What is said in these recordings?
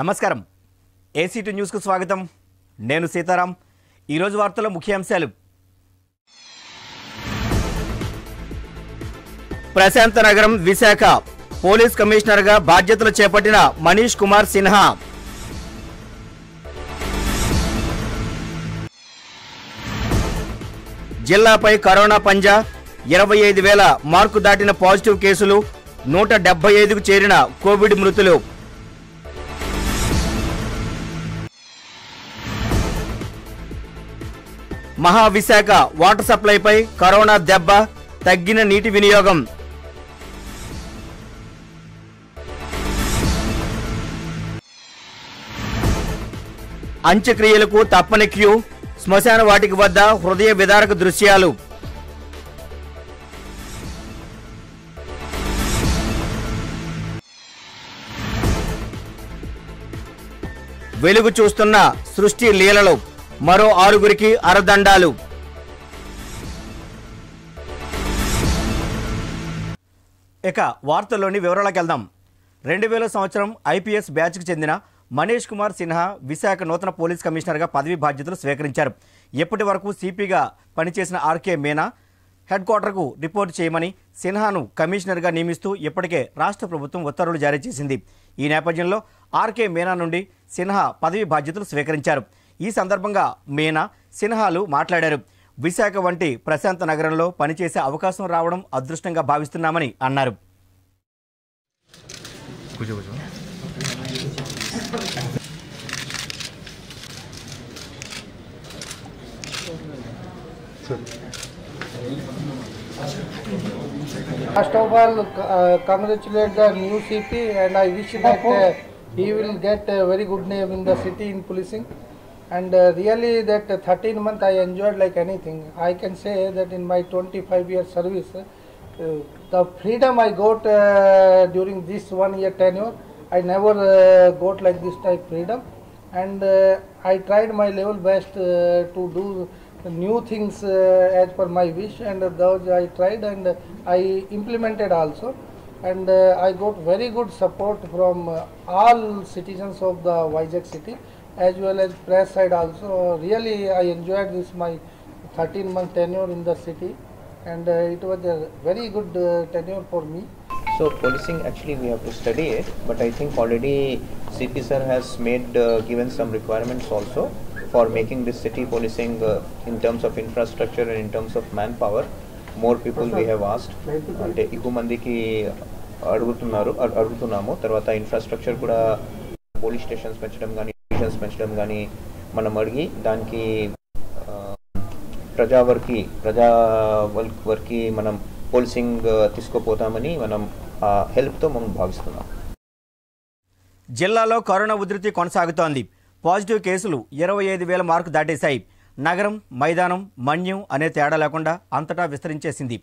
నమస్కారం ఏసీటీ న్యూస్కు స్వాగతం నేను సీతారాం ఈరోజు వార్తల ముఖ్యాంశాలు ప్రశాంత నగరం విశాఖ పోలీస్ కమిషనర్గా బాధ్యతలు చేపట్టిన మనీష్ కుమార్ సిన్హా జిల్లాపై కరోనా పంజా ఇరవై ఐదు వేల మార్కు దాటిన పాజిటివ్ కేసులు నూట డెబ్బై ఐదుకు చేరిన కోవిడ్ మృతులు మహావిశాఖ వాటర్ సప్లైపై కరోనా దెబ్బ తగ్గిన నీటి వినియోగం అంత్యక్రియలకు తప్పని క్యూ శ్మశాన వాటికి వద్ద హృదయ విదారక దృశ్యాలు వెలుగు చూస్తున్న సృష్టి లీలలు మరో ఆరుగురికి అరదండాలు ఇక వార్తల్లోని వివరాలకు వెళ్దాం రెండు వేల సంవత్సరం ఐపీఎస్ బ్యాచ్కు చెందిన మనీష్ కుమార్ సిన్హా విశాఖ నూతన పోలీస్ కమిషనర్గా పదవి బాధ్యతలు స్వీకరించారు ఇప్పటి వరకు సిపిగా పనిచేసిన ఆర్కే మీనా హెడ్ క్వార్టర్కు రిపోర్ట్ చేయమని సిన్హాను కమిషనర్గా నియమిస్తూ ఇప్పటికే రాష్ట్ర ప్రభుత్వం ఉత్తర్వులు జారీ చేసింది ఈ నేపథ్యంలో ఆర్కే మీనా నుండి సిన్హా పదవి బాధ్యతలు స్వీకరించారు ఈ సందర్భంగా మీనా సిన్హాలు మాట్లాడారు విశాఖ వంటి ప్రశాంత నగరంలో పనిచేసే అవకాశం రావడం అదృష్టంగా భావిస్తున్నామని అన్నారు first of all congratulate the new city and I wish that he will get very good name in the city in policing and uh, really that 13 month I enjoyed like anything. I can say that in my 25 year service, uh, the freedom I got uh, during this one year tenure, I never uh, got like this type freedom. And uh, I tried my level best uh, to do new things as per my wish and those I tried and I implemented also. And I got very good support from all citizens of the Vizag city as well as press side also. Really, I enjoyed this my 13 month tenure in the city and uh, it was a very good uh, tenure for me. So policing actually we have to study it but I think already CP sir has made uh, given some requirements also for making this city policing uh, in terms of infrastructure and in terms of manpower more people we have asked And ఎక్కువ మందికి అడుగుతున్నారు అడుగుతున్నాము తర్వాత infrastructure కూడా police stations పెంచడం gani. Commissions పెంచడం కానీ మనం అడిగి దానికి ప్రజా వర్కి ప్రజా వర్క్ వర్కి మనం పోలీసింగ్ తీసుకుపోతామని మనం ఆ హెల్ప్తో మనం భావిస్తున్నాం జిల్లాలో కరోనా ఉధృతి కొనసాగుతోంది పాజిటివ్ కేసులు ఇరవై ఐదు వేల మార్కు దాటేశాయి నగరం మైదానం మన్యం అనే తేడా లేకుండా అంతటా విస్తరించేసింది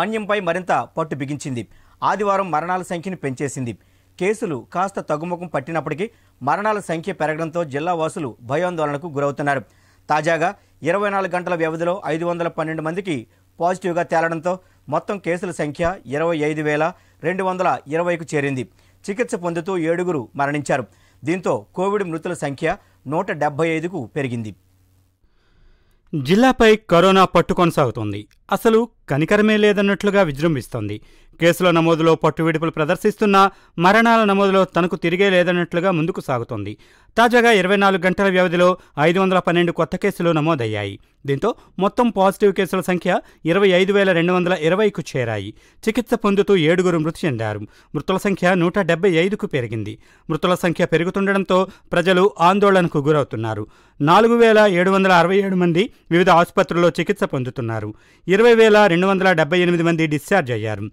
మన్యంపై మరింత పట్టు బిగించింది ఆదివారం మరణాల సంఖ్యను పెంచేసింది కేసులు కాస్త తగ్గుముఖం పట్టినప్పటికీ మరణాల సంఖ్య పెరగడంతో జిల్లా వాసులు భయాందోళనకు గురవుతున్నారు తాజాగా ఇరవై నాలుగు గంటల వ్యవధిలో ఐదు వందల పన్నెండు మందికి పాజిటివ్గా తేలడంతో మొత్తం కేసుల సంఖ్య ఇరవై ఐదు వేల రెండు వందల ఇరవైకు చేరింది చికిత్స పొందుతూ ఏడుగురు మరణించారు దీంతో కోవిడ్ మృతుల సంఖ్య నూట డెబ్బై ఐదుకు పెరిగింది జిల్లాపై కరోనా పట్టు కొనసాగుతోంది అసలు కనికరమే లేదన్నట్లుగా విజృంభిస్తోంది కేసుల నమోదులో పట్టువిడుపులు ప్రదర్శిస్తున్నా మరణాల నమోదులో తనకు తిరిగే లేదన్నట్లుగా ముందుకు సాగుతోంది తాజాగా ఇరవై నాలుగు గంటల వ్యవధిలో ఐదు వందల పన్నెండు కొత్త కేసులు నమోదయ్యాయి దీంతో మొత్తం పాజిటివ్ కేసుల సంఖ్య ఇరవై ఐదు వేల రెండు వందల ఇరవైకు చేరాయి చికిత్స పొందుతూ ఏడుగురు మృతి చెందారు మృతుల సంఖ్య నూట డెబ్బై ఐదుకు పెరిగింది మృతుల సంఖ్య పెరుగుతుండటంతో ప్రజలు ఆందోళనకు గురవుతున్నారు నాలుగు వేల ఏడు వందల అరవై ఏడు మంది వివిధ ఆసుపత్రుల్లో చికిత్స పొందుతున్నారు ఇరవై వేల రెండు వందల డెబ్బై ఎనిమిది మంది డిశ్చార్జ్ అయ్యారు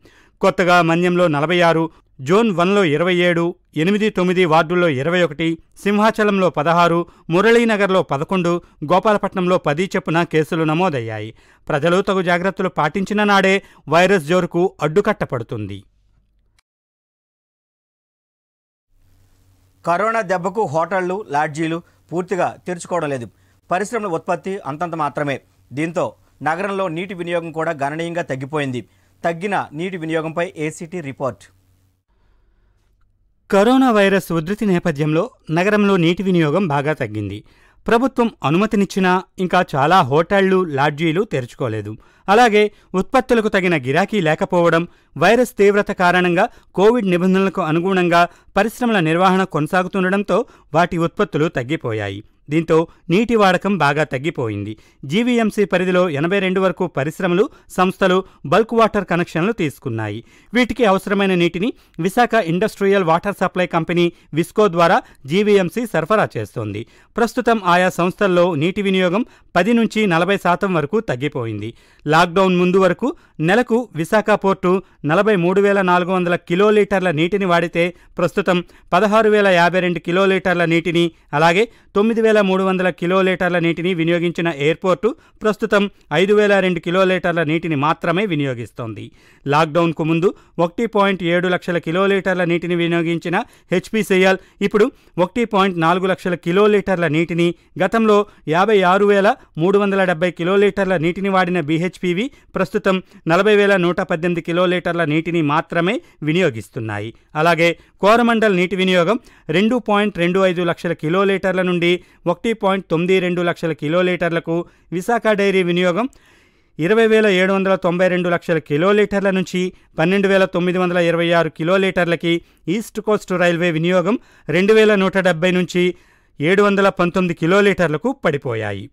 కొత్తగా మన్యంలో నలభై ఆరు జోన్ వన్లో ఇరవై ఏడు ఎనిమిది తొమ్మిది వార్డుల్లో ఇరవై ఒకటి సింహాచలంలో పదహారు మురళీనగర్లో పదకొండు గోపాలపట్నంలో పది చెప్పున కేసులు నమోదయ్యాయి ప్రజలు తగు జాగ్రత్తలు పాటించిన నాడే వైరస్ జోరుకు అడ్డుకట్టపడుతుంది కరోనా దెబ్బకు హోటళ్లు లాడ్జీలు పూర్తిగా తెరుచుకోవడం లేదు పరిశ్రమల ఉత్పత్తి అంతంత మాత్రమే దీంతో నగరంలో నీటి వినియోగం కూడా గణనీయంగా తగ్గిపోయింది తగ్గిన నీటి వినియోగంపై ఏసీటీ రిపోర్ట్ కరోనా వైరస్ ఉధృతి నేపథ్యంలో నగరంలో నీటి వినియోగం బాగా తగ్గింది ప్రభుత్వం అనుమతినిచ్చినా ఇంకా చాలా హోటళ్లు లాడ్జీలు తెరుచుకోలేదు అలాగే ఉత్పత్తులకు తగిన గిరాకీ లేకపోవడం వైరస్ తీవ్రత కారణంగా కోవిడ్ నిబంధనలకు అనుగుణంగా పరిశ్రమల నిర్వహణ కొనసాగుతుండడంతో వాటి ఉత్పత్తులు తగ్గిపోయాయి దీంతో నీటి వాడకం బాగా తగ్గిపోయింది జీవీఎంసీ పరిధిలో ఎనభై రెండు వరకు పరిశ్రమలు సంస్థలు బల్క్ వాటర్ కనెక్షన్లు తీసుకున్నాయి వీటికి అవసరమైన నీటిని Visakha industrial water supply company VISCO ద్వారా జీవీఎంసీ సరఫరా చేస్తోంది ప్రస్తుతం ఆయా సంస్థల్లో నీటి వినియోగం పది నుంచి నలభై శాతం వరకు తగ్గిపోయింది లాక్డౌన్ ముందు వరకు నెలకు విశాఖ పోర్టు నలభై మూడు వేల నాలుగు వందల కిలోలీటర్ల నీటిని వాడితే ప్రస్తుతం పదహారు వేల యాభై రెండు కిలోలీటర్ల నీటిని అలాగే తొమ్మిది వేల వేల మూడు వందల కిలోలీటర్ల నీటిని వినియోగించిన ఎయిర్పోర్టు ప్రస్తుతం ఐదు వేల రెండు కిలోలీటర్ల నీటిని మాత్రమే వినియోగిస్తోంది లాక్డౌన్కు ముందు ఒకటి పాయింట్ ఏడు లక్షల కిలోలీటర్ల నీటిని వినియోగించిన హెచ్పిసిఎల్ ఇప్పుడు ఒకటి పాయింట్ నాలుగు లక్షల కిలోలీటర్ల నీటిని గతంలో యాభై ఆరు వేల మూడు వందల డెబ్బై కిలోలీటర్ల నీటిని వాడిన బీహెచ్పివి ప్రస్తుతం నలభై వేల నూట పద్దెనిమిది కిలోలీటర్ల నీటిని మాత్రమే వినియోగిస్తున్నాయి అలాగే కోరమండల్ నీటి వినియోగం రెండు పాయింట్ రెండు ఐదు లక్షల కిలోలీటర్ల నుండి ఒకటి పాయింట్ తొమ్మిది రెండు లక్షల కిలోలీటర్లకు విశాఖ డైరీ వినియోగం ఇరవై వేల ఏడు వందల తొంభై రెండు లక్షల కిలోలీటర్ల నుంచి పన్నెండు వేల తొమ్మిది వందల ఇరవై ఆరు కిలోలీటర్లకి ఈస్ట్ కోస్ట్ రైల్వే వినియోగం రెండు వేల నూట డెబ్బై నుంచి ఏడు వందల పంతొమ్మిది కిలోలీటర్లకు పడిపోయాయి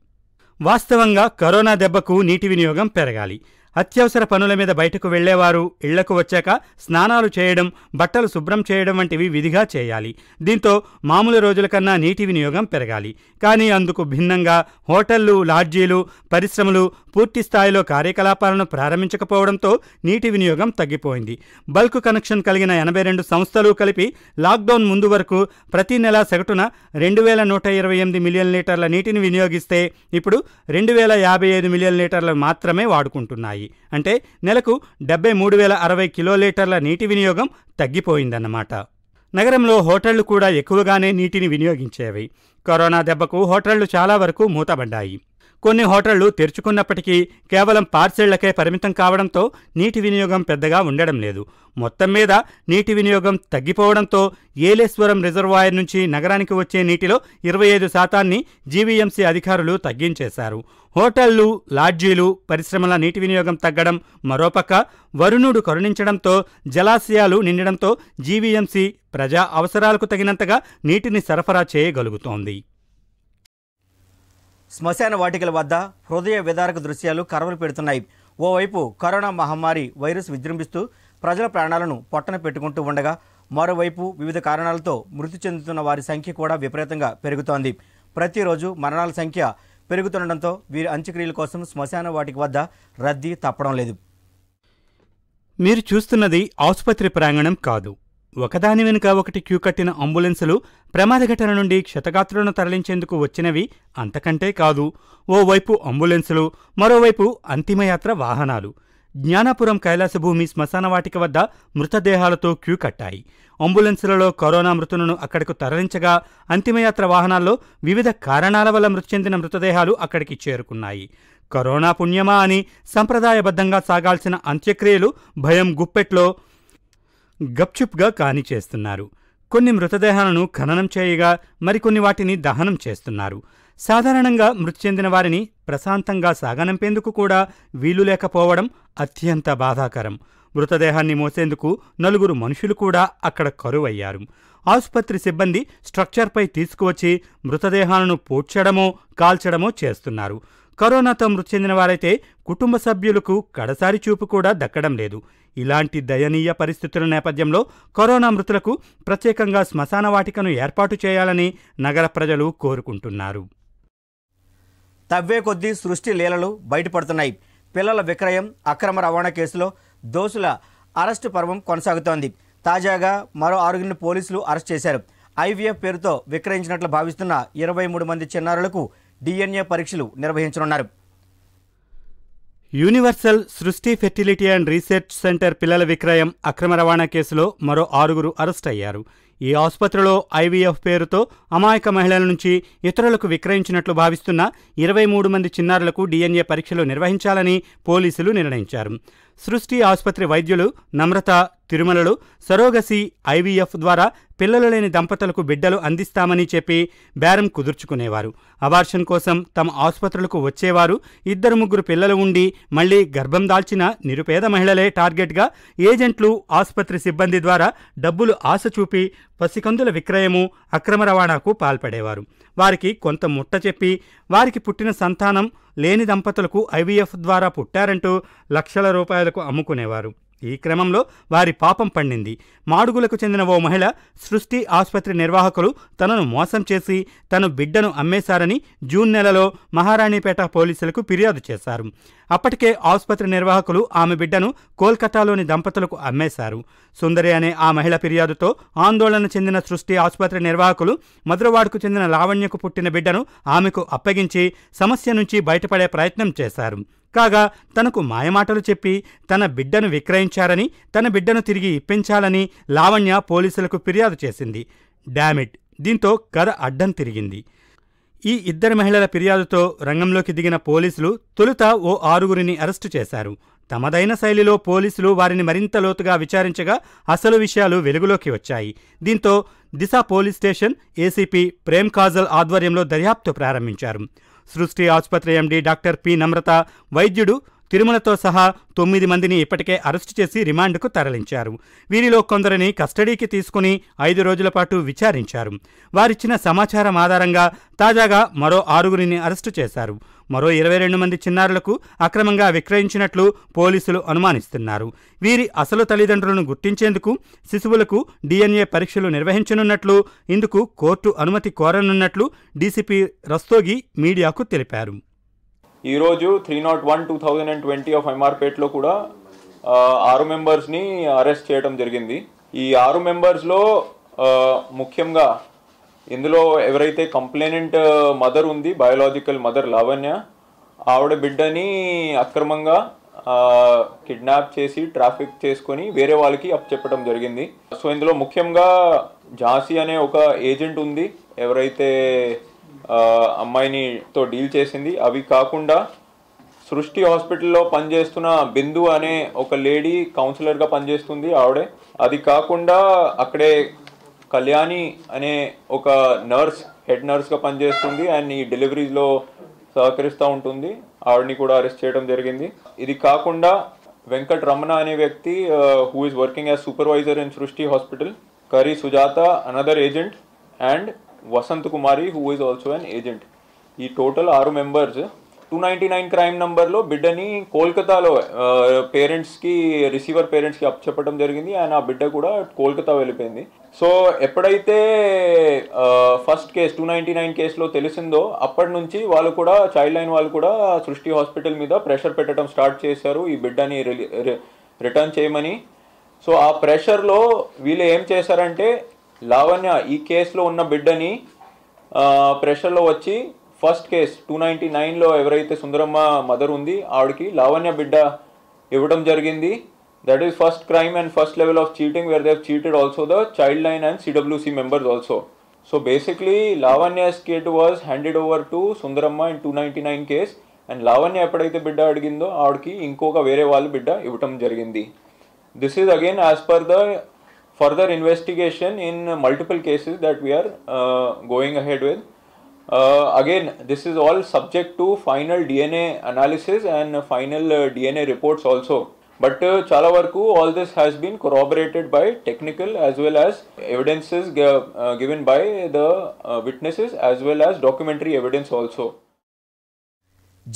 వాస్తవంగా కరోనా దెబ్బకు నీటి వినియోగం పెరగాలి అత్యవసర పనుల మీద బయటకు వెళ్లేవారు ఇళ్లకు వచ్చాక స్నానాలు చేయడం బట్టలు శుభ్రం చేయడం వంటివి విధిగా చేయాలి దీంతో మామూలు రోజుల కన్నా నీటి వినియోగం పెరగాలి కానీ అందుకు భిన్నంగా హోటళ్లు లాడ్జీలు పరిశ్రమలు పూర్తి స్థాయిలో కార్యకలాపాలను ప్రారంభించకపోవడంతో నీటి వినియోగం తగ్గిపోయింది బల్క్ కనెక్షన్ కలిగిన ఎనభై రెండు సంస్థలు కలిపి లాక్డౌన్ ముందు వరకు ప్రతి నెల సగటున రెండు వేల నూట ఇరవై ఎనిమిది మిలియన్ లీటర్ల నీటిని వినియోగిస్తే ఇప్పుడు రెండు వేల యాభై ఐదు మిలియన్ లీటర్లు మాత్రమే వాడుకుంటున్నాయి తగ్గుతున్నాయి అంటే నెలకు డెబ్బై మూడు వేల అరవై కిలోలీటర్ల నీటి వినియోగం తగ్గిపోయిందన్నమాట నగరంలో హోటళ్లు కూడా ఎక్కువగానే నీటిని వినియోగించేవి కరోనా దెబ్బకు హోటళ్లు చాలా వరకు మూతబడ్డాయి కొన్ని హోటళ్లు తెరుచుకున్నప్పటికీ కేవలం పార్సెళ్లకే పరిమితం కావడంతో నీటి వినియోగం పెద్దగా ఉండడం లేదు మొత్తం మీద నీటి వినియోగం తగ్గిపోవడంతో ఏలేశ్వరం రిజర్వాయర్ నుంచి నగరానికి వచ్చే నీటిలో ఇరవై ఐదు శాతాన్ని జీవీఎంసీ అధికారులు తగ్గించేశారు హోటళ్లు లాడ్జీలు పరిశ్రమల నీటి వినియోగం తగ్గడం మరోపక్క వరుణుడు కరుణించడంతో జలాశయాలు నిండడంతో జీవీఎంసీ ప్రజా అవసరాలకు తగినంతగా నీటిని సరఫరా చేయగలుగుతోంది శ్మశాన వాటికల వద్ద హృదయ విదారక దృశ్యాలు కరవలు పెడుతున్నాయి ఓవైపు కరోనా మహమ్మారి వైరస్ విజృంభిస్తూ ప్రజల ప్రాణాలను పొట్టన పెట్టుకుంటూ ఉండగా మరోవైపు వివిధ కారణాలతో మృతి చెందుతున్న వారి సంఖ్య కూడా విపరీతంగా పెరుగుతోంది ప్రతిరోజు మరణాల సంఖ్య పెరుగుతుండటంతో వీరి అంత్యక్రియల కోసం శ్మశాన వాటికి వద్ద రద్దీ తప్పడం లేదు మీరు చూస్తున్నది ఆసుపత్రి ప్రాంగణం కాదు ఒకదాని వెనుక ఒకటి క్యూ కట్టిన అంబులెన్సులు ప్రమాద ఘటన నుండి క్షతగాత్రులను తరలించేందుకు వచ్చినవి అంతకంటే కాదు ఓవైపు అంబులెన్సులు మరోవైపు అంతిమయాత్ర వాహనాలు జ్ఞానాపురం కైలాసభూమి శ్మశానవాటిక వద్ద మృతదేహాలతో క్యూ కట్టాయి అంబులెన్సులలో కరోనా మృతులను అక్కడకు తరలించగా అంతిమయాత్ర వాహనాల్లో వివిధ కారణాల వల్ల మృతి చెందిన మృతదేహాలు అక్కడికి చేరుకున్నాయి కరోనా పుణ్యమా అని సంప్రదాయబద్ధంగా సాగాల్సిన అంత్యక్రియలు భయం గుప్పెట్లో గప్చుప్గా కాని చేస్తున్నారు కొన్ని మృతదేహాలను ఖననం చేయగా మరికొన్ని వాటిని దహనం చేస్తున్నారు సాధారణంగా మృతి చెందిన వారిని ప్రశాంతంగా సాగనంపేందుకు కూడా వీలు లేకపోవడం అత్యంత బాధాకరం మృతదేహాన్ని మోసేందుకు నలుగురు మనుషులు కూడా అక్కడ కరువయ్యారు ఆసుపత్రి సిబ్బంది స్ట్రక్చర్పై తీసుకువచ్చి మృతదేహాలను పూడ్చడమో కాల్చడమో చేస్తున్నారు కరోనాతో మృతి చెందిన వారైతే కుటుంబ సభ్యులకు కడసారి చూపు కూడా దక్కడం లేదు ఇలాంటి దయనీయ పరిస్థితుల నేపథ్యంలో కరోనా మృతులకు ప్రత్యేకంగా శ్మశాన వాటికను ఏర్పాటు చేయాలని నగర ప్రజలు కోరుకుంటున్నారు తవ్వే కొద్దీ సృష్టి లీలలు బయటపడుతున్నాయి పిల్లల విక్రయం అక్రమ రవాణా కేసులో దోషుల అరెస్టు పర్వం కొనసాగుతోంది తాజాగా మరో ఆరుగురిని పోలీసులు అరెస్ట్ చేశారు ఐవీఎఫ్ పేరుతో విక్రయించినట్లు భావిస్తున్న ఇరవై మూడు మంది చిన్నారులకు డిఎన్ఏ పరీక్షలు నిర్వహించనున్నారు యూనివర్సల్ సృష్టి ఫెర్టిలిటీ అండ్ రీసెర్చ్ సెంటర్ పిల్లల విక్రయం అక్రమ రవాణా కేసులో మరో ఆరుగురు అరెస్ట్ అయ్యారు ఈ ఆసుపత్రిలో ఐవీఎఫ్ పేరుతో అమాయక మహిళల నుంచి ఇతరులకు విక్రయించినట్లు భావిస్తున్న ఇరవై మూడు మంది చిన్నారులకు డిఎన్ఏ పరీక్షలు నిర్వహించాలని పోలీసులు నిర్ణయించారు సృష్టి ఆసుపత్రి వైద్యులు నమ్రత తిరుమలలు సరోగసి ఐవీఎఫ్ ద్వారా పిల్లలు లేని దంపతులకు బిడ్డలు అందిస్తామని చెప్పి బేరం కుదుర్చుకునేవారు అబార్షన్ కోసం తమ ఆసుపత్రులకు వచ్చేవారు ఇద్దరు ముగ్గురు పిల్లలు ఉండి మళ్లీ గర్భం దాల్చిన నిరుపేద మహిళలే టార్గెట్గా ఏజెంట్లు ఆసుపత్రి సిబ్బంది ద్వారా డబ్బులు ఆశ చూపి పసికందుల విక్రయము అక్రమ రవాణాకు పాల్పడేవారు వారికి కొంత ముట్ట చెప్పి వారికి పుట్టిన సంతానం లేని దంపతులకు ఐవీఎఫ్ ద్వారా పుట్టారంటూ లక్షల రూపాయలకు అమ్ముకునేవారు ఈ క్రమంలో వారి పాపం పండింది మాడుగులకు చెందిన ఓ మహిళ సృష్టి ఆసుపత్రి నిర్వాహకులు తనను మోసం చేసి తన బిడ్డను అమ్మేశారని జూన్ నెలలో మహారాణిపేట పోలీసులకు ఫిర్యాదు చేశారు అప్పటికే ఆసుపత్రి నిర్వాహకులు ఆమె బిడ్డను కోల్కతాలోని దంపతులకు అమ్మేశారు సుందరి అనే ఆ మహిళ ఫిర్యాదుతో ఆందోళన చెందిన సృష్టి ఆసుపత్రి నిర్వాహకులు మధురవాడకు చెందిన లావణ్యకు పుట్టిన బిడ్డను ఆమెకు అప్పగించి సమస్య నుంచి బయటపడే ప్రయత్నం చేశారు కాగా తనకు మాయమాటలు చెప్పి తన బిడ్డను విక్రయించారని తన బిడ్డను తిరిగి ఇప్పించాలని లావణ్య పోలీసులకు ఫిర్యాదు చేసింది డామిట్ దీంతో కథ అడ్డం తిరిగింది ఈ ఇద్దరు మహిళల ఫిర్యాదుతో రంగంలోకి దిగిన పోలీసులు తొలుత ఓ ఆరుగురిని అరెస్టు చేశారు తమదైన శైలిలో పోలీసులు వారిని మరింత లోతుగా విచారించగా అసలు విషయాలు వెలుగులోకి వచ్చాయి దీంతో Disha police station ACP Prem Kajal ఆధ్వర్యంలో దర్యాప్తు ప్రారంభించారు సృష్టి ఆసుపత్రి ఎండీ డాక్టర్ పి నమ్రత వైద్యుడు తిరుమలతో సహా తొమ్మిది మందిని ఇప్పటికే అరెస్టు చేసి రిమాండ్కు తరలించారు వీరిలో కొందరిని కస్టడీకి తీసుకుని ఐదు రోజుల పాటు విచారించారు వారిచ్చిన సమాచారం ఆధారంగా తాజాగా మరో ఆరుగురిని అరెస్టు చేశారు మరో ఇరవై రెండు మంది చిన్నారులకు అక్రమంగా విక్రయించినట్లు పోలీసులు అనుమానిస్తున్నారు వీరి అసలు తల్లిదండ్రులను గుర్తించేందుకు శిశువులకు డిఎన్ఏ పరీక్షలు నిర్వహించనున్నట్లు ఇందుకు కోర్టు అనుమతి కోరనున్నట్లు డీసీపీ రస్తోగి మీడియాకు తెలిపారు ఈరోజు three not one two thousand and twenty of ఎంఆర్పేట్లో కూడా ఆరు మెంబర్స్ని అరెస్ట్ చేయడం జరిగింది ఈ ఆరు మెంబర్స్లో ముఖ్యంగా ఇందులో ఎవరైతే కంప్లైనెంట్ uh, మదర్ ఉంది బయోలాజికల్ మదర్ లావణ్య ఆవిడ బిడ్డని అక్రమంగా కిడ్నాప్ చేసి ట్రాఫిక్ చేసుకొని వేరే వాళ్ళకి అప్పచెప్పడం జరిగింది సో ఇందులో ముఖ్యంగా ఝాన్సీ అనే ఒక ఏజెంట్ ఉంది ఎవరైతే అమ్మాయిని తో డీల్ చేసింది అవి కాకుండా సృష్టి హాస్పిటల్లో పనిచేస్తున్న బిందు అనే ఒక లేడీ కౌన్సిలర్గా పనిచేస్తుంది ఆవిడే అది కాకుండా అక్కడే కళ్యాణి అనే ఒక నర్స్ హెడ్ నర్స్గా పనిచేస్తుంది అండ్ ఈ డెలివరీస్లో సహకరిస్తూ ఉంటుంది ఆవిడని కూడా అరెస్ట్ చేయడం జరిగింది ఇది కాకుండా వెంకట్ రమణ అనే వ్యక్తి who is working as supervisor in Srishti hospital Kari Sujatha another agent and Vasanth Kumari who is also an agent ఈ టోటల్ ఆరు members two ninety nine crime నంబర్లో బిడ్డని కోల్కతాలో పేరెంట్స్కి రిసీవర్ పేరెంట్స్కి చెప్పడం జరిగింది అండ్ ఆ బిడ్డ కూడా కోల్కతా వెళ్ళిపోయింది సో ఎప్పుడైతే first case two ninety nine కేసులో తెలిసిందో అప్పటి నుంచి వాళ్ళు కూడా చైల్డ్ లైన్ వాళ్ళు కూడా సృష్టి హాస్పిటల్ మీద ప్రెషర్ పెట్టడం స్టార్ట్ చేశారు ఈ బిడ్డని రిటర్న్ చేయమని సో ఆ ప్రెషర్లో వీళ్ళు ఏం చేశారంటే లావణ్య ఈ కేసులో ఉన్న బిడ్డని ప్రెషర్లో వచ్చి ఫస్ట్ కేస్ టూ నైంటీ నైన్లో ఎవరైతే సుందరమ్మ మదర్ ఉంది ఆవిడకి లావణ్య బిడ్డ ఇవ్వడం జరిగింది that is first crime and first level of cheating where they cheated also the child line and CWC members also so basically Lavanya kid was handed over to Sundaramma in two ninety nine case and Lavanya ఎప్పుడైతే బిడ్డ అడిగిందో ఆవిడకి ఇంకొక వేరే వాళ్ళు బిడ్డ ఇవ్వటం జరిగింది this is again as per the further investigation in multiple cases that we're going ahead with Uh, again, this is all subject to final DNA analysis and final uh, DNA reports also. But chala varku, all this has been corroborated by technical as well as evidences uh, given by the uh, witnesses as well as documentary evidence also.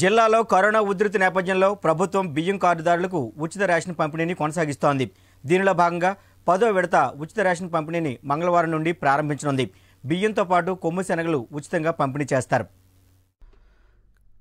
జిల్లాలో corona ఉధృతి నేపథ్యంలో ప్రభుత్వం బియ్యం కార్డుదారులకు ఉచిత ration పంపిణీని కొనసాగిస్తోంది దీనిలో భాగంగా పదో విడత ఉచిత రేషన్ పంపిణీని మంగళవారం నుండి ప్రారంభించనుంది బియ్యంతో పాటు కొమ్ము శనగలు ఉచితంగా పంపిణీ చేస్తారు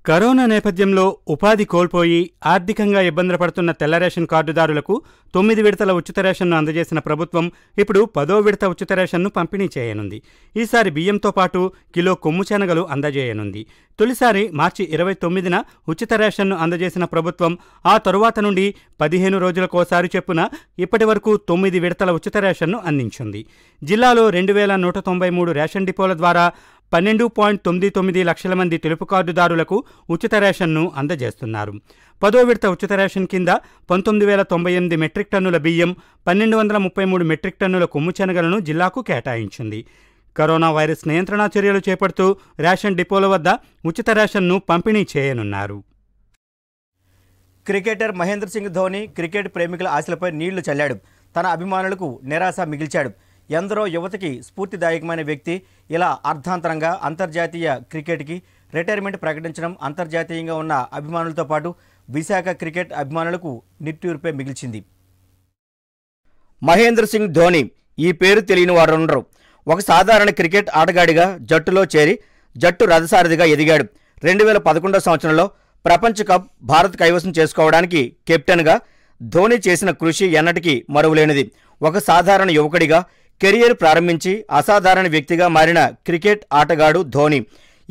కరోనా నేపథ్యంలో ఉపాధి కోల్పోయి ఆర్థికంగా ఇబ్బంది పడుతున్న తెల్ల రేషన్ కార్డుదారులకు తొమ్మిది విడతల ఉచిత రేషన్ను అందజేసిన ప్రభుత్వం ఇప్పుడు పదో విడత ఉచిత రేషన్ను పంపిణీ చేయనుంది ఈసారి బియ్యంతో పాటు కిలో కొమ్ము శనగలు అందజేయనుంది తొలిసారి మార్చి ఇరవై తొమ్మిదిన ఉచిత రేషన్ను అందజేసిన ప్రభుత్వం ఆ తరువాత నుండి పదిహేను రోజులకోసారి చెప్పున ఇప్పటి వరకు తొమ్మిది విడతల ఉచిత రేషన్ను అందించింది జిల్లాలో రెండు వేల నూట తొంభై మూడు రేషన్ డిపోల ద్వారా పన్నెండు పాయింట్ తొమ్మిది తొమ్మిది లక్షల మంది తెలుపు కార్డుదారులకు ఉచిత రేషన్ను అందజేస్తున్నారు పదో విడత ఉచిత రేషన్ కింద పంతొమ్మిది వేల తొంభై ఎనిమిది మెట్రిక్ టన్నుల బియ్యం పన్నెండు వందల ముప్పై మూడు మెట్రిక్ టన్నుల కొమ్ము శనగలను జిల్లాకు కేటాయించింది కరోనా వైరస్ నియంత్రణ చర్యలు చేపడుతూ రేషన్ డిపోల వద్ద ఉచిత రేషన్ను పంపిణీ చేయనున్నారు క్రికెటర్ మహేంద్ర సింగ్ ధోని క్రికెట్ ప్రేమికుల ఆశలపై నీళ్లు చల్లాడు తన అభిమానులకు నిరాశ మిగిల్చాడు ఎందరో యువతకి స్ఫూర్తిదాయకమైన వ్యక్తి ఇలా అర్ధాంతరంగా అంతర్జాతీయ క్రికెట్కి రిటైర్మెంట్ ప్రకటించడం అంతర్జాతీయంగా ఉన్న అభిమానులతో పాటు విశాఖ క్రికెట్ అభిమానులకు నిట్టూర్పే మిగిల్చింది మహేంద్ర సింగ్ ధోని ఈ పేరు తెలియని వారుండరు ఒక సాధారణ క్రికెట్ ఆటగాడిగా జట్టులో చేరి జట్టు రథసారథిగా ఎదిగాడు రెండు వేల పదకొండో సంవత్సరంలో ప్రపంచ కప్ భారత్ కైవసం చేసుకోవడానికి కెప్టెన్గా ధోని చేసిన కృషి ఎన్నటికీ మరువలేనిది ఒక సాధారణ యువకుడిగా కెరియర్ ప్రారంభించి అసాధారణ వ్యక్తిగా మారిన క్రికెట్ ఆటగాడు ధోని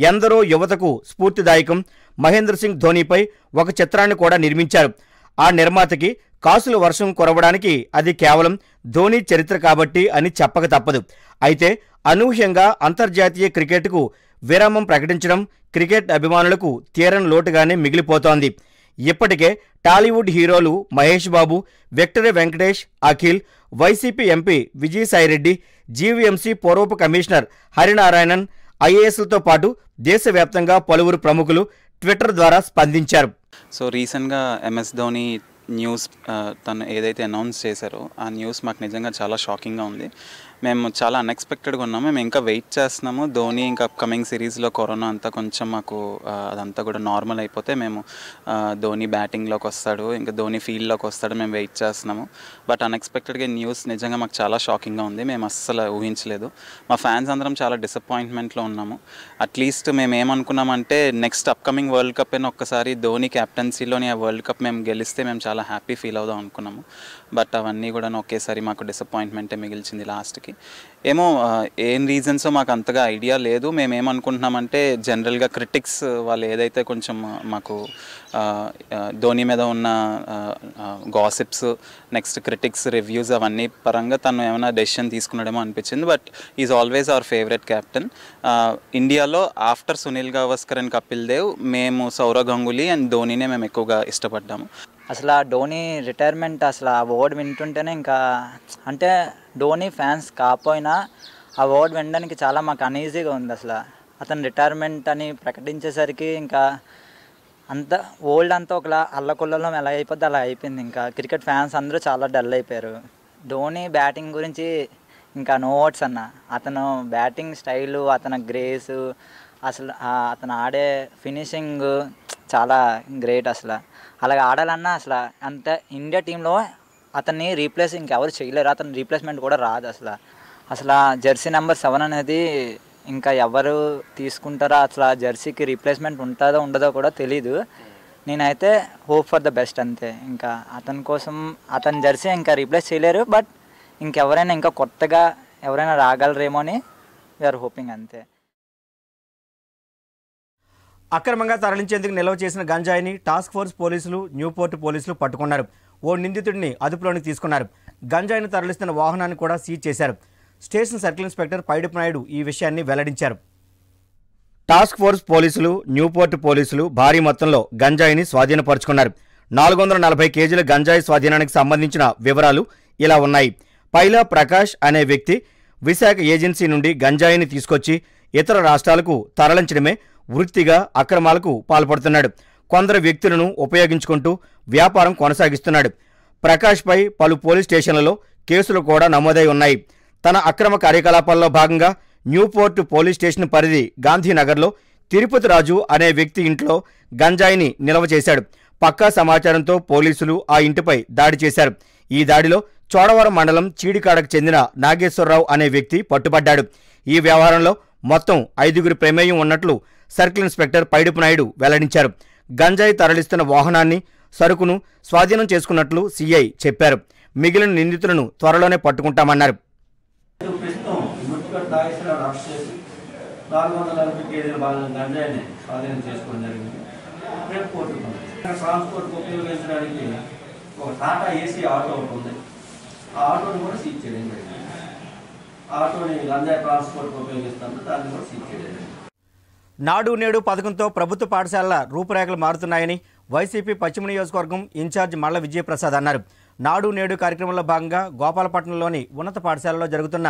ఎందరో యువతకు స్ఫూర్తిదాయకం మహేంద్ర సింగ్ ధోనిపై ఒక చిత్రాన్ని కూడా నిర్మించారు ఆ నిర్మాతకి కాసుల వర్షం కురవడానికి అది కేవలం ధోని చరిత్ర కాబట్టి అని చెప్పక తప్పదు అయితే అనూహ్యంగా అంతర్జాతీయ క్రికెట్కు విరామం ప్రకటించడం క్రికెట్ అభిమానులకు తీరం లోటుగానే మిగిలిపోతోంది ఇప్పటికే Tollywood heroes Mahesh Babu victory Venkatesh Akhil YCP MP Vijayasai Reddy GVMC పూర్వపు కమిషనర్ హరినారాయణన్ ఐఏఎస్లతో పాటు దేశవ్యాప్తంగా పలువురు ప్రముఖులు ట్విట్టర్ ద్వారా స్పందించారు సో రీసెంట్గా ఎంఎస్ ధోని న్యూస్ తను ఏదైతే అనౌన్స్ చేశారో ఆ న్యూస్ మాకు నిజంగా చాలా షాకింగ్గా ఉంది మేము చాలా అన్ఎక్స్పెక్టెడ్గా ఉన్నాము మేము ఇంకా వెయిట్ చేస్తున్నాము ధోని ఇంకా అప్కమింగ్ సిరీస్లో కరోనా అంతా కొంచెం మాకు అదంతా కూడా నార్మల్ అయిపోతే మేము ధోని బ్యాటింగ్లోకి వస్తాడు ఇంకా ధోని ఫీల్డ్లోకి వస్తాడు మేము వెయిట్ చేస్తున్నాము బట్ అన్ఎక్స్పెక్టెడ్గా న్యూస్ నిజంగా మాకు చాలా షాకింగ్గా ఉంది మేము అస్సలు ఊహించలేదు మా ఫ్యాన్స్ అందరం చాలా డిసప్పాయింట్మెంట్లో ఉన్నాము అట్లీస్ట్ మేము ఏమనుకున్నామంటే నెక్స్ట్ అప్కమింగ్ వరల్డ్ కప్ అయినా ఒక్కసారి ధోని క్యాప్టెన్సీలోని ఆ వరల్డ్ కప్ మేము గెలిస్తే మేము చాలా హ్యాపీ ఫీల్ అవుదాం అనుకున్నాము బట్ అవన్నీ కూడా ఒకేసారి మాకు డిసప్పాయింట్మెంటే మిగిల్చింది లాస్ట్కి ఏమో ఏం రీజన్సో మాకు అంతగా ఐడియా లేదు మేము ఏమనుకుంటున్నామంటే జనరల్గా క్రిటిక్స్ వాళ్ళు ఏదైతే కొంచెం మాకు ధోని మీద ఉన్న గాసిప్స్ నెక్స్ట్ క్రిటిక్స్ రివ్యూస్ అవన్నీ పరంగా తను ఏమైనా డెసిషన్ తీసుకున్నాడేమో అనిపించింది but is always our favourite captain ఇండియాలో ఆఫ్టర్ సునీల్ గవాస్కర్ అండ్ కపిల్ దేవ్ మేము సౌరవ్ గంగులీ అండ్ ధోనినే మేము ఎక్కువగా ఇష్టపడ్డాము అసలు ఆ ధోని రిటైర్మెంట్ అసలు ఆ వర్డ్ వింటుంటేనే ఇంకా అంటే ధోని ఫ్యాన్స్ కాకపోయినా ఆ వర్డ్ వినడానికి చాలా మాకు అనీజీగా ఉంది అసలు అతను రిటైర్మెంట్ అని ప్రకటించేసరికి ఇంకా అంత ఓల్డ్ అంతా ఒకలా అల్లకొల్లలో ఎలా అయిపోద్ది అలా అయిపోయింది ఇంకా క్రికెట్ ఫ్యాన్స్ అందరూ చాలా డల్ అయిపోయారు ధోని బ్యాటింగ్ గురించి ఇంకా నో ఓట్స్ అన్న అతను బ్యాటింగ్ స్టైలు అతని గ్రేస్ అసలు అతను ఆడే ఫినిషింగ్ చాలా గ్రేట్ అసలు అలాగ ఆడాలన్నా అసలు అంత ఇండియా టీంలో అతన్ని రీప్లేస్ ఇంకెవరు చేయలేరు అతని రీప్లేస్మెంట్ కూడా రాదు అసలు అసలు జెర్సీ నెంబర్ సెవెన్ అనేది ఇంకా ఎవరు తీసుకుంటారో అసలు ఆ జెర్సీకి రీప్లేస్మెంట్ ఉంటుందో ఉండదో కూడా తెలీదు నేనైతే హోప్ ఫర్ ద బెస్ట్ అంతే ఇంకా అతని కోసం అతని జెర్సీ ఇంకా రీప్లేస్ చేయలేరు బట్ ఇంకెవరైనా ఇంకా కొత్తగా ఎవరైనా రాగలరేమో అని వీఆర్ హోపింగ్ అంతే అక్రమంగా తరలించేందుకు నిల్వ చేసిన గంజాయిని టాస్క్ ఫోర్స్ పోలీసులు న్యూపోర్ట్ పోలీసులు పట్టుకున్నారు ఓ నిందితుడిని అదుపులోనికి తీసుకున్నారు గంజాయిని తరలిస్తున్న వాహనాన్ని కూడా సీజ్ చేశారు station circle inspector Paidipu Naidu ఈ విషయాన్ని వెల్లడించారు టాస్క్ ఫోర్స్ పోలీసులు న్యూపోర్ట్ పోలీసులు భారీ మొత్తంలో గంజాయిని స్వాధీనపరుచుకున్నారు నాలుగు వందల నలభై కేజీల గంజాయి స్వాధీనానికి సంబంధించిన వివరాలు ఇలా ఉన్నాయి పైలా ప్రకాష్ అనే వ్యక్తి విశాఖ ఏజెన్సీ నుండి గంజాయిని తీసుకొచ్చి ఇతర రాష్ట్రాలకు తరలించడమే వృత్తిగా అక్రమాలకు పాల్పడుతున్నాడు కొందరు వ్యక్తులను ఉపయోగించుకుంటూ వ్యాపారం కొనసాగిస్తున్నాడు ప్రకాష్పై పలు పోలీస్ స్టేషన్లలో కేసులు కూడా నమోదై ఉన్నాయి తన అక్రమ కార్యకలాపాల్లో భాగంగా న్యూపోర్ట్ పోలీస్ స్టేషన్ పరిధి గాంధీనగర్లో తిరుపతి రాజు అనే వ్యక్తి ఇంట్లో గంజాయిని నిల్వ చేశాడు పక్కా సమాచారంతో పోలీసులు ఆ ఇంటిపై దాడి చేశారు ఈ దాడిలో చోడవరం మండలం చీడికాడకు చెందిన నాగేశ్వరరావు అనే వ్యక్తి పట్టుబడ్డాడు ఈ వ్యవహారంలో మొత్తం ఐదుగురి ప్రమేయం ఉన్నట్లు సర్కిల్ ఇన్స్పెక్టర్ పైడిపు నాయుడు వెల్లడించారు గంజాయి తరలిస్తున్న వాహనాన్ని సరుకును స్వాధీనం చేసుకున్నట్లు సీఐ చెప్పారు మిగిలిన నిందితులను త్వరలోనే పట్టుకుంటామన్నారు ఆటోని కూడా సీజ్ చేయడం జరిగింది ఆటోని గంజాయి ట్రాన్స్పోర్ట్ ఉపయోగిస్తాము దాన్ని కూడా సీజ్ చేయడం జరిగింది నాడు నేడు పథకంతో ప్రభుత్వ పాఠశాలల రూపురేఖలు మారుతున్నాయని వైసీపీ పశ్చిమ నియోజకవర్గం ఇన్ఛార్జ్ మల్ల విజయప్రసాద్ అన్నారు నాడు నేడు కార్యక్రమంలో భాగంగా గోపాలపట్నంలోని ఉన్నత పాఠశాలలో జరుగుతున్న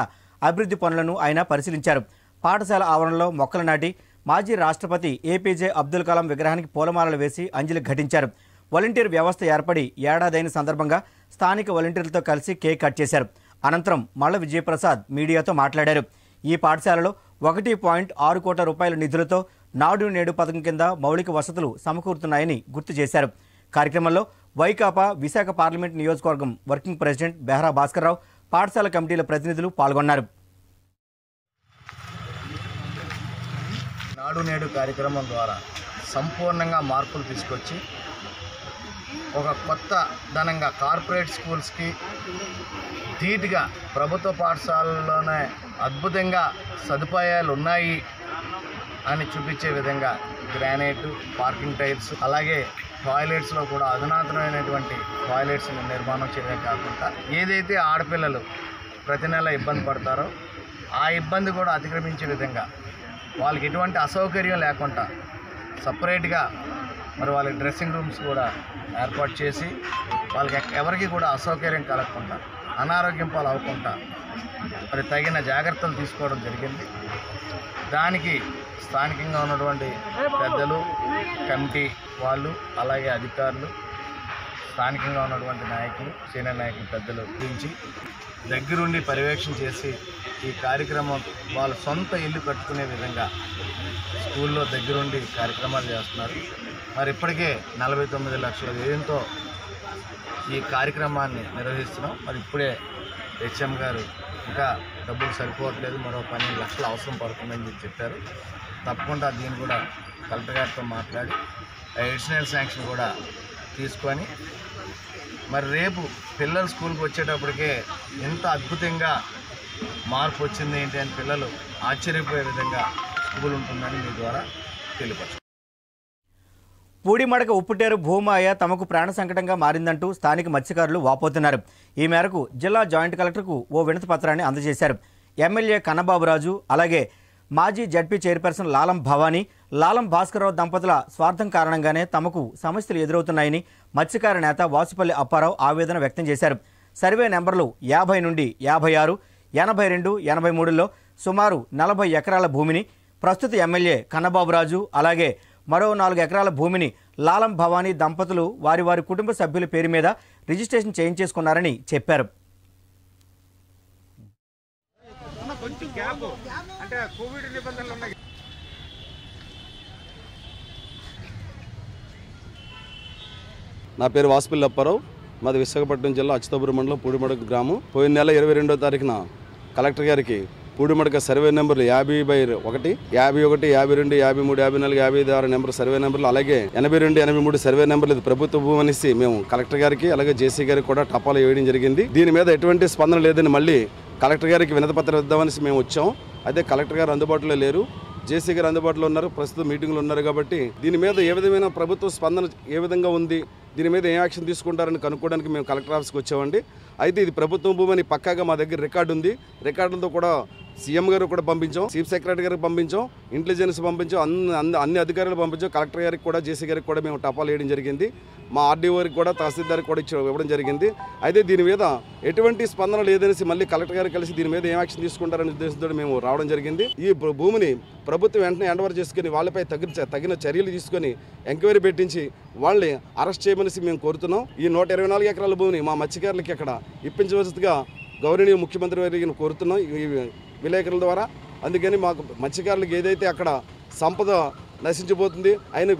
అభివృద్ధి పనులను ఆయన పరిశీలించారు పాఠశాల ఆవరణలో మొక్కలు నాటి మాజీ రాష్ట్రపతి ఏపీజే అబ్దుల్ కలాం విగ్రహానికి పూలమాలలు వేసి అంజలి ఘటించారు వాలంటీర్ వ్యవస్థ ఏర్పడి ఏడాదైన సందర్భంగా స్థానిక వాలంటీర్లతో కలిసి కేక్ కట్ చేశారు అనంతరం మల్ల విజయప్రసాద్ మీడియాతో మాట్లాడారు ఈ పాఠశాలలో ఒకటి పాయింట్ ఆరు కోట్ల రూపాయల నిధులతో నాడు నేడు పథకం కింద మౌలిక వసతులు సమకూరుతున్నాయని గుర్తు చేశారు కార్యక్రమంలో వైకాపా విశాఖ పార్లమెంట్ నియోజకవర్గం వర్కింగ్ ప్రెసిడెంట్ బెహ్రా భాస్కర్రావు పాఠశాల కమిటీల ప్రతినిధులు పాల్గొన్నారు నాడు నేడు కార్యక్రమం ద్వారా సంపూర్ణంగా మార్పులు తీసుకొచ్చి ఒక కొత్త ధనంగా కార్పొరేట్ స్కూల్స్కి ధీటుగా ప్రభుత్వ పాఠశాలలోనే అద్భుతంగా సదుపాయాలు ఉన్నాయి అని చూపించే విధంగా గ్రానైట్ పార్కింగ్ టైల్స్ అలాగే టాయిలెట్స్లో కూడా అధునాతనమైనటువంటి టాయిలెట్స్ని నిర్మాణం చేయడం కాకుండా ఏదైతే ఆడపిల్లలు ప్రతి నెల ఇబ్బంది పడతారో ఆ ఇబ్బంది కూడా అతిక్రమించే విధంగా వాళ్ళకి ఎటువంటి అసౌకర్యం లేకుండా సపరేట్గా మరి వాళ్ళకి డ్రెస్సింగ్ రూమ్స్ కూడా ఏర్పాటు చేసి వాళ్ళకి ఎవరికి కూడా అసౌకర్యం కలగకుండా అనారోగ్యం పాలు అవ్వకుండా మరి తగిన జాగ్రత్తలు తీసుకోవడం జరిగింది దానికి స్థానికంగా ఉన్నటువంటి పెద్దలు కమిటీ వాళ్ళు అలాగే అధికారులు స్థానికంగా ఉన్నటువంటి నాయకులు సీనియర్ నాయకులు పెద్దలు గురించి దగ్గరుండి పర్యవేక్షణ చేసి ఈ కార్యక్రమం వాళ్ళ సొంత ఇల్లు కట్టుకునే విధంగా స్కూల్లో దగ్గరుండి కార్యక్రమాలు చేస్తున్నారు మరి ఇప్పటికే నలభై తొమ్మిది లక్షల వ్యయంతో ఈ కార్యక్రమాన్ని నిర్వహిస్తున్నాం మరి ఇప్పుడే హెచ్ఎం గారు ఇంకా డబ్బులు సరిపోవట్లేదు మరో పన్నెండు లక్షలు అవసరం పడుతుందని చెప్పారు తప్పకుండా దీన్ని కూడా కలెక్టర్ గారితో మాట్లాడి అడిషనల్ శాంక్షన్ కూడా తీసుకొని మరి రేపు పిల్లలు స్కూల్కి వచ్చేటప్పటికే ఎంత అద్భుతంగా మార్పు వచ్చింది ఏంటి అని పిల్లలు ఆశ్చర్యపోయే విధంగా స్కూల్ ఉంటుందని మీ ద్వారా తెలియపరచు పూడిమడక ఉప్పుటేరు భూమాయ తమకు ప్రాణ సంకటంగా మారిందంటూ స్థానిక మత్స్యకారులు వాపోతున్నారు ఈ మేరకు జిల్లా జాయింట్ కలెక్టర్కు ఓ వినతి పత్రాన్ని అందజేశారు ఎమ్మెల్యే కన్నబాబురాజు అలాగే మాజీ జడ్పీ చైర్పర్సన్ లాలం భవానీ లాలం భాస్కరరావు దంపతుల స్వార్థం కారణంగానే తమకు సమస్యలు ఎదురవుతున్నాయని మత్స్యకార నేత వాసుపల్లి అప్పారావు ఆవేదన వ్యక్తం చేశారు సర్వే నెంబర్లు యాభై నుండి యాభై ఆరు ఎనభై రెండు ఎనభై మూడులో సుమారు నలభై ఎకరాల భూమిని ప్రస్తుత ఎమ్మెల్యే కన్నబాబురాజు అలాగే మరో నాలుగు ఎకరాల భూమిని లాలం భవానీ దంపతులు వారి వారి కుటుంబ సభ్యుల పేరు మీద రిజిస్ట్రేషన్ చేయించేసుకున్నారని చెప్పారు నా పేరు వాసుపల్లి అప్పారావు మాది విశాఖపట్నం జిల్లా అచ్యుతాపురం మండలం పూడిమడ గ్రామం పోయిన నెల ఇరవై రెండో తారీఖున కలెక్టర్ గారికి పూడిమడక సర్వే నెంబర్లు యాభై బై ఒకటి యాభై ఒకటి యాభై రెండు యాభై మూడు యాభై నాలుగు యాభై ఐదు ఆరు నెంబర్ సర్వే నెంబర్లు అలాగే ఎనభై రెండు ఎనభై మూడు సర్వే నెంబర్లు ఇది ప్రభుత్వ భూమి అనేసి మేము కలెక్టర్ గారికి అలాగే జేసీ గారికి కూడా టపాలు వేయడం జరిగింది దీని మీద ఎటువంటి స్పందన లేదని మళ్ళీ కలెక్టర్ గారికి వినతిపత్రం ఇద్దామనేసి మేము వచ్చాం అయితే కలెక్టర్ గారు అందుబాటులో లేరు జేసీ గారు అందుబాటులో ఉన్నారు ప్రస్తుతం మీటింగ్లు ఉన్నారు కాబట్టి దీని మీద ఏ విధమైన ప్రభుత్వ స్పందన ఏ విధంగా ఉంది దీని మీద ఏం యాక్షన్ తీసుకుంటారని కనుక్కోవడానికి మేము కలెక్టర్ ఆఫీస్కి వచ్చామండి అయితే ఇది ప్రభుత్వం భూమి అని పక్కాగా మా దగ్గర రికార్డు ఉంది రికార్డులతో కూడా సీఎం గారు కూడా పంపించాం చీఫ్ సెక్రటరీ గారికి పంపించాం ఇంటెలిజెన్స్ పంపించాం అన్ని అన్ని అధికారులు పంపించాం కలెక్టర్ గారికి కూడా జేసీ గారికి కూడా మేము టపాలు వేయడం జరిగింది మా ఆర్డీఓకి కూడా తహసీల్దార్కి కూడా ఇచ్చి ఇవ్వడం జరిగింది అయితే దీని మీద ఎటువంటి స్పందన లేదనేసి మళ్ళీ కలెక్టర్ గారు కలిసి దీని మీద ఏం యాక్షన్ తీసుకుంటారనే ఉద్దేశంతో మేము రావడం జరిగింది ఈ భూమిని ప్రభుత్వం వెంటనే ఎండవర్ చేసుకుని వాళ్ళపై తగిన తగిన చర్యలు తీసుకొని ఎంక్వైరీ పెట్టించి వాళ్ళని అరెస్ట్ చేయమనేసి మేము కోరుతున్నాం ఈ నూట ఇరవై నాలుగు ఎకరాల భూమిని మా మత్స్యకారులకి ఇక్కడ ఇప్పించవలసిగా గౌరవనీయ ముఖ్యమంత్రి వారిని కోరుతున్నాం విలేకరుల ద్వారా అందుకని మాకు మత్స్యకారులకు ఏదైతే అక్కడ సంపద నశించిపోతుంది ఆయన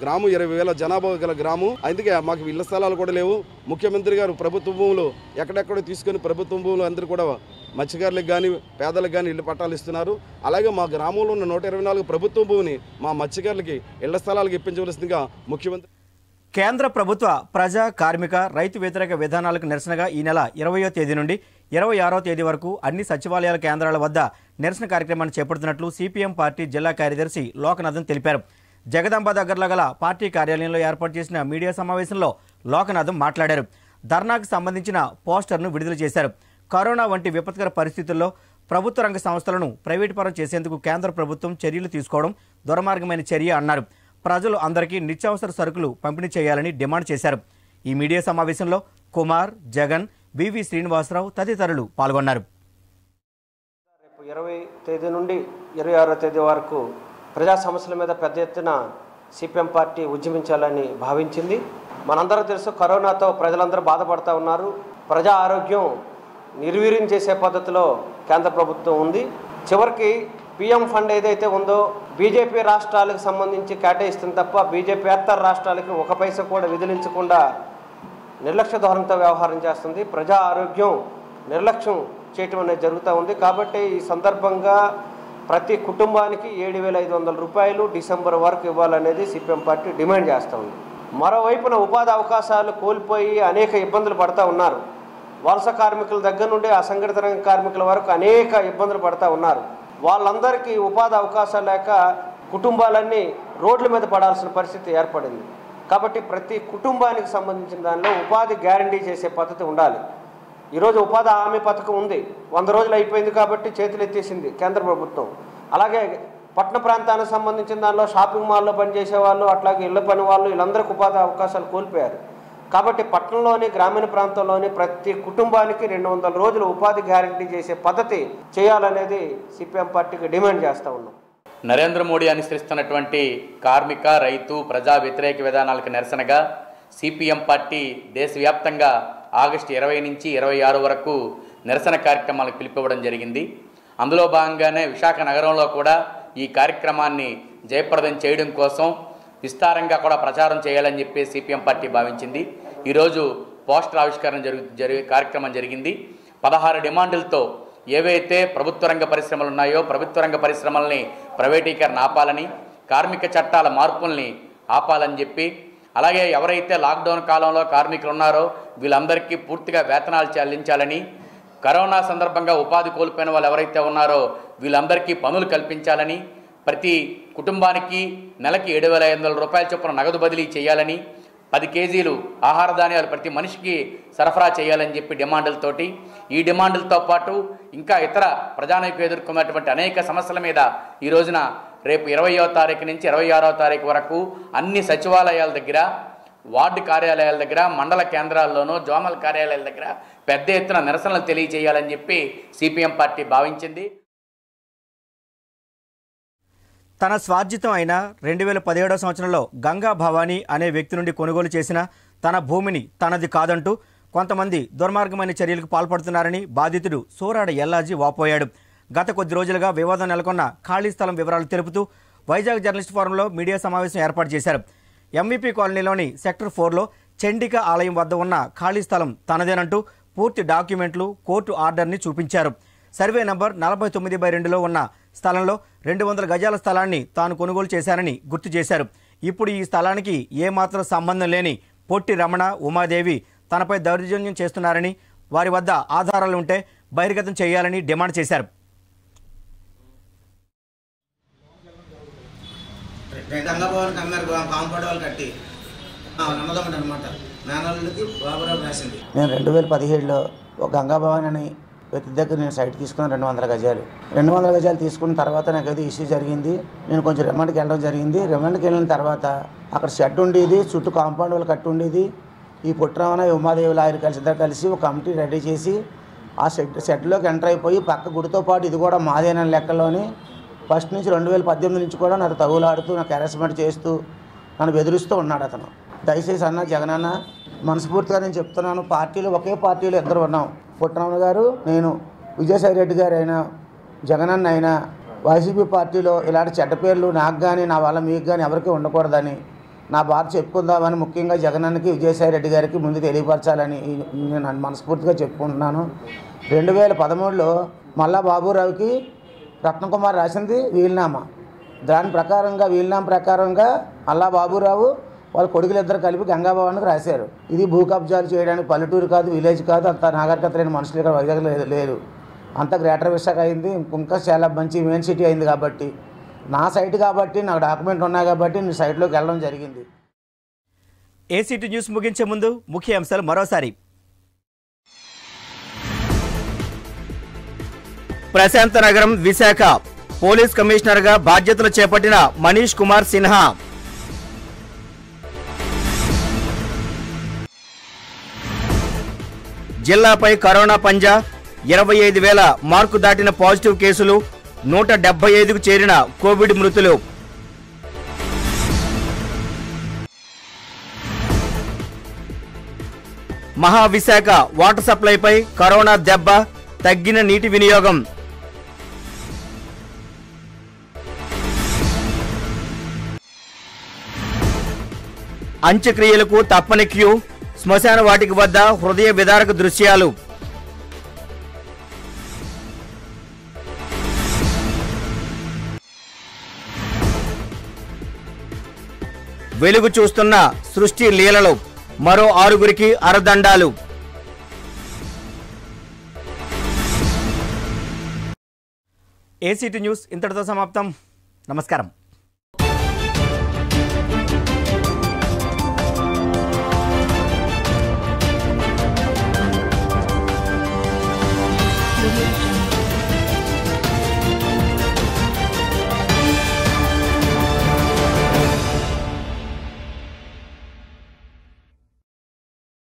గ్రామం ఇరవై వేల జనాభా గల గ్రామం అందుకే మాకు ఇళ్ల స్థలాలు కూడా లేవు ముఖ్యమంత్రి గారు ప్రభుత్వ భూములు ఎక్కడెక్కడ తీసుకొని ప్రభుత్వ భూములు అందరూ కూడా మత్స్యకారులకు కానీ పేదలకు కానీ ఇళ్ళు పట్టాలు ఇస్తున్నారు అలాగే మా గ్రామంలో ఉన్న నూట ఇరవై నాలుగు ప్రభుత్వ భూమిని మా మత్స్యకారులకి ఇళ్ల స్థలాలకు ఇప్పించవలసిందిగా ముఖ్యమంత్రి కేంద్ర ప్రభుత్వ ప్రజా కార్మిక రైతు వ్యతిరేక విధానాలకు నిరసనగా ఈ నెల ఇరవయో తేదీ నుండి ఇరవై ఆరో తేదీ వరకు అన్ని సచివాలయాల కేంద్రాల వద్ద నిరసన కార్యక్రమాన్ని చేపడుతున్నట్లు సిపిఎం పార్టీ జిల్లా కార్యదర్శి లోకనాథన్ తెలిపారు జగదాంబ దగ్గరలో గల పార్టీ కార్యాలయంలో ఏర్పాటు చేసిన మీడియా సమావేశంలో లోకనాథం మాట్లాడారు ధర్నాకు సంబంధించిన పోస్టర్ను విడుదల చేశారు కరోనా వంటి విపత్కర పరిస్థితుల్లో ప్రభుత్వ రంగ సంస్థలను ప్రైవేటు పరం చేసేందుకు కేంద్ర ప్రభుత్వం చర్యలు తీసుకోవడం దుర్మార్గమైన చర్య అన్నారు ప్రజలు అందరికీ నిత్యావసర సరుకులు పంపిణీ చేయాలని డిమాండ్ చేశారు ఈ మీడియా సమావేశంలో కుమార్ జగన్ బివి శ్రీనివాసరావు తదితరులు పాల్గొన్నారు రేపు ఇరవై తేదీ నుండి ఇరవై ఆరో తేదీ వరకు ప్రజా సమస్యల మీద పెద్ద ఎత్తున సిపిఎం పార్టీ ఉద్యమించాలని భావించింది మనందరూ తెలుసు కరోనాతో ప్రజలందరూ బాధపడుతూ ఉన్నారు ప్రజా ఆరోగ్యం నిర్వీర్యం చేసే పద్ధతిలో కేంద్ర ప్రభుత్వం ఉంది చివరికి పిఎం ఫండ్ ఏదైతే ఉందో బీజేపీ రాష్ట్రాలకు సంబంధించి కేటాయిస్తుంది తప్ప బీజేపీ అత్తర రాష్ట్రాలకి ఒక పైస కూడా విధులించకుండా నిర్లక్ష్య ధోరణితో వ్యవహారం చేస్తుంది ప్రజా ఆరోగ్యం నిర్లక్ష్యం చేయటం అనేది జరుగుతూ ఉంది కాబట్టి ఈ సందర్భంగా ప్రతి కుటుంబానికి ఏడు వేల ఐదు వందల రూపాయలు డిసెంబర్ వరకు ఇవ్వాలనేది సిపిఎం పార్టీ డిమాండ్ చేస్తూ ఉంది మరోవైపున ఉపాధి అవకాశాలు కోల్పోయి అనేక ఇబ్బందులు పడుతూ ఉన్నారు వలస కార్మికుల దగ్గర నుండి అసంఘటిత రంగ కార్మికుల వరకు అనేక ఇబ్బందులు పడతా ఉన్నారు వాళ్ళందరికీ ఉపాధి అవకాశాలు లేక కుటుంబాలన్నీ రోడ్ల మీద పడాల్సిన పరిస్థితి ఏర్పడింది కాబట్టి ప్రతి కుటుంబానికి సంబంధించిన దానిలో ఉపాధి గ్యారంటీ చేసే పద్ధతి ఉండాలి ఈరోజు ఉపాధి హామీ పథకం ఉంది వంద రోజులు అయిపోయింది కాబట్టి చేతులు ఎత్తేసింది కేంద్ర ప్రభుత్వం అలాగే పట్టణ ప్రాంతానికి సంబంధించిన దానిలో షాపింగ్ మాల్లో పనిచేసే వాళ్ళు అట్లాగే ఇళ్ళ పని వాళ్ళు వీళ్ళందరికీ ఉపాధి అవకాశాలు కోల్పోయారు కాబట్టి పట్టణంలోని గ్రామీణ ప్రాంతంలోని ప్రతి కుటుంబానికి రెండు వందల రోజులు ఉపాధి గ్యారంటీ చేసే పద్ధతి చేయాలనేది సిపిఎం పార్టీకి డిమాండ్ చేస్తూ ఉన్నాం నరేంద్ర మోడీ అనుసరిస్తున్నటువంటి కార్మిక రైతు ప్రజా వ్యతిరేక విధానాలకు నిరసనగా సిపిఎం పార్టీ దేశవ్యాప్తంగా ఆగస్టు ఇరవై నుంచి ఇరవై ఆరు వరకు నిరసన కార్యక్రమాలకు పిలిపివ్వడం జరిగింది అందులో భాగంగానే విశాఖ నగరంలో కూడా ఈ కార్యక్రమాన్ని జయప్రదం చేయడం కోసం విస్తారంగా కూడా ప్రచారం చేయాలని చెప్పి సిపిఎం పార్టీ భావించింది ఈరోజు పోస్టర్ ఆవిష్కరణ జరుగు జరిగే కార్యక్రమం జరిగింది పదహారు డిమాండ్లతో ఏవైతే ప్రభుత్వ రంగ పరిశ్రమలు ఉన్నాయో ప్రభుత్వ రంగ పరిశ్రమల్ని ప్రైవేటీకరణ ఆపాలని కార్మిక చట్టాల మార్పుల్ని ఆపాలని చెప్పి అలాగే ఎవరైతే లాక్డౌన్ కాలంలో కార్మికులు ఉన్నారో వీళ్ళందరికీ పూర్తిగా వేతనాలు చెల్లించాలని కరోనా సందర్భంగా ఉపాధి కోల్పోయిన వాళ్ళు ఎవరైతే ఉన్నారో వీళ్ళందరికీ పనులు కల్పించాలని ప్రతి కుటుంబానికి నెలకి ఏడు వేల ఐదు వందల రూపాయల చొప్పున నగదు బదిలీ చేయాలని పది కేజీలు ఆహార ధాన్యాలు ప్రతి మనిషికి సరఫరా చేయాలని చెప్పి డిమాండ్లతోటి ఈ డిమాండ్లతో పాటు ఇంకా ఇతర ప్రజానికి ఎదుర్కొన్నటువంటి అనేక సమస్యల మీద ఈ రోజున రేపు ఇరవయో తారీఖు నుంచి ఇరవై ఆరో తారీఖు వరకు అన్ని సచివాలయాల దగ్గర వార్డు కార్యాలయాల దగ్గర మండల కేంద్రాల్లోనూ జోమల కార్యాలయాల దగ్గర పెద్ద ఎత్తున నిరసనలు తెలియజేయాలని చెప్పి సిపిఎం పార్టీ భావించింది తన స్వార్జితం అయిన రెండు వేల పదిహేడవ సంవత్సరంలో గంగా భవానీ అనే వ్యక్తి నుండి కొనుగోలు చేసిన తన భూమిని తనది కాదంటూ కొంతమంది దుర్మార్గమైన చర్యలకు పాల్పడుతున్నారని బాధితుడు సోరాడ ఎల్లాజీ వాపోయాడు గత కొద్ది రోజులుగా వివాదం నెలకొన్న ఖాళీ స్థలం వివరాలు తెలుపుతూ వైజాగ్ జర్నలిస్ట్ ఫోరంలో మీడియా సమావేశం ఏర్పాటు చేశారు ఎంవీపీ కాలనీలోని సెక్టర్ ఫోర్లో చండిక ఆలయం వద్ద ఉన్న ఖాళీ స్థలం తనదేనంటూ పూర్తి డాక్యుమెంట్లు కోర్టు ఆర్డర్ని చూపించారు సర్వే నంబర్ నలభై తొమ్మిది బై రెండులో ఉన్న స్థలంలో రెండు వందల గజాల స్థలాన్ని తాను కొనుగోలు చేశారని గుర్తు చేశారు ఇప్పుడు ఈ స్థలానికి ఏమాత్రం సంబంధం లేని పొట్టి రమణ ఉమాదేవి తనపై దౌర్జన్యం చేస్తున్నారని వారి వద్ద ఆధారాలు ఉంటే బహిర్గతం చేయాలని డిమాండ్ చేశారు నేను రెండు వేల పదిహేడులో ఒక గంగాభవాని అని ప్రతి దగ్గర నేను సైట్ తీసుకున్నాను రెండు వందల గజాలు రెండు వందల గజాలు తీసుకున్న తర్వాత నాకు అయితే ఇష్యూ జరిగింది నేను కొంచెం రిమాండ్కి వెళ్ళడం జరిగింది రిమాండ్కి వెళ్ళిన తర్వాత అక్కడ షెడ్ ఉండేది చుట్టూ కాంపౌండ్ వాళ్ళు కట్టి ఉండేది ఈ పుట్టరామణ ఉమాదేవి లాయర్ కలిసి ఇద్దరు కలిసి ఒక కమిటీ రెడీ చేసి ఆ షెడ్ షెడ్లోకి ఎంటర్ అయిపోయి పక్క గుడితో పాటు ఇది కూడా మాదేనని లెక్కలోని ఫస్ట్ నుంచి రెండు వేల పద్దెనిమిది నుంచి కూడా నాకు తగులాడుతూ నాకు హెరాస్మెంట్ చేస్తూ నన్ను బెదిరిస్తూ ఉన్నాడు అతను దయచేసి అన్న జగనన్న మనస్ఫూర్తిగా నేను చెప్తున్నాను పార్టీలు ఒకే పార్టీలో ఇద్దరు ఉన్నాం పుట్టనమ్మ గారు నేను విజయసాయి రెడ్డి గారు అయినా జగనన్న అయినా వైసీపీ పార్టీలో ఇలాంటి చెడ్డ పేర్లు నాకు కానీ నా వల్ల మీకు కానీ ఎవరికీ ఉండకూడదని నా బాధ చెప్పుకుందామని ముఖ్యంగా జగనన్నకి విజయసాయి రెడ్డి గారికి ముందు తెలియపరచాలని నేను మనస్ఫూర్తిగా చెప్పుకుంటున్నాను రెండు వేల పదమూడులో మల్లా బాబురావుకి రత్నకుమార్ రాసింది వీలునామా దాని ప్రకారంగా వీలునామా ప్రకారంగా మల్లా బాబురావు వాళ్ళ కొడుకులు ఇద్దరు కలిపి గంగాభవన్కి రాశారు ఇది భూ కబ్జాలు చేయడానికి పల్లెటూరు కాదు విలేజ్ కాదు అంత నాగరికత లేని మనుషులు ఇక్కడ వైజాగ్లో లేరు అంత గ్రేటర్ విశాఖ అయింది ఇంకా చాలా మంచి మెయిన్ సిటీ అయింది కాబట్టి నా సైట్ కాబట్టి నాకు డాక్యుమెంట్ ఉన్నాయి కాబట్టి నేను సైట్లోకి వెళ్ళడం జరిగింది ఏసీటీ న్యూస్ ముగించే ముందు ముఖ్య అంశాలు మరోసారి ప్రశాంత నగరం విశాఖ పోలీస్ కమిషనర్గా బాధ్యతలు చేపట్టిన మనీష్ కుమార్ సిన్హా జిల్లాపై కరోనా పంజా ఇరవై ఐదు వేల మార్కు దాటిన పాజిటివ్ కేసులు నూట డెబ్బై ఐదుకు చేరిన కోవిడ్ మృతులు మహావిశాఖ వాటర్ సప్లైపై కరోనా దెబ్బ తగ్గిన నీటి వినియోగం అంత్యక్రియలకు తప్పని క్యూ శ్మశాన వాటిక వద్ద హృదయ విదారక దృశ్యాలు వెలుగు చూస్తున్న సృష్టి లీలలు మరో ఆరుగురికి అరదండాలు ఏసీటీ న్యూస్ ఇంతటితో సమాప్తం నమస్కారం